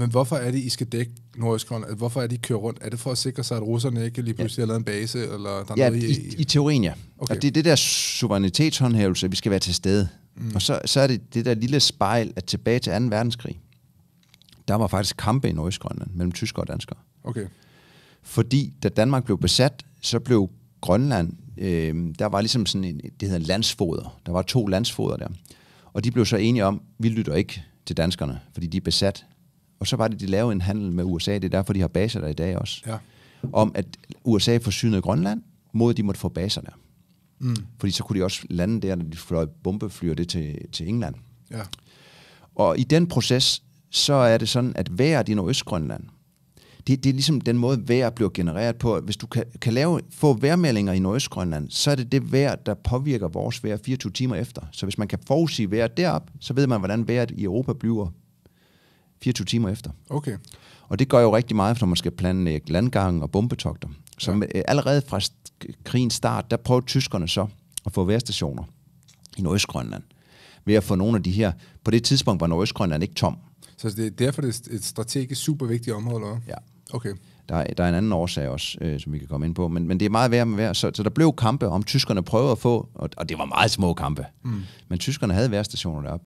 Men hvorfor er det, I skal dække Nordøstgrønland? Altså, hvorfor er det, I kører rundt? Er det for at sikre sig, at russerne ikke lige pludselig ja. har lavet en base? Eller der ja, noget, I, I, i teorien ja. Okay. Og det er det der suverænitetshåndhævelse, at vi skal være til stede. Mm. Og så, så er det det der lille spejl, at tilbage til 2. verdenskrig, der var faktisk kampe i Nordøstgrønland mellem tyskere og danskere. Okay. Fordi da Danmark blev besat, så blev Grønland, øh, der var ligesom sådan en, det hedder landsfoder. Der var to landsfoder der. Og de blev så enige om, vi lytter ikke til danskerne, fordi de er besat. Og så var det, de lavede en handel med USA, det er derfor, de har baser der i dag også, ja. om at USA forsynede Grønland, mod at de måtte få baserne. Mm. Fordi så kunne de også lande der, når de fløj bombefly det til, til England. Ja. Og i den proces, så er det sådan, at vejret i Nordøstgrønland, det, det er ligesom den måde, vejr bliver genereret på. Hvis du kan, kan lave, få vejrmeldinger i Nordøstgrønland, så er det det vejr, der påvirker vores vejr 24 timer efter. Så hvis man kan forudsige vejret derop, så ved man, hvordan vejret i Europa bliver 24 timer efter. Okay. Og det gør jo rigtig meget, når man skal planlægge landgang og bombetogter. Så ja. allerede fra krigens start, der prøvede tyskerne så at få værstationer i Nordøstgrønland. Ved at få nogle af de her... På det tidspunkt var Nordøstgrønland ikke tom. Så det er derfor, det er et strategisk super vigtigt område, eller Ja. Okay. Der er, der er en anden årsag også, øh, som vi kan komme ind på, men, men det er meget værd med værd. Så, så der blev kampe, om tyskerne prøvede at få, og, og det var meget små kampe, mm. men tyskerne havde værstationer deroppe.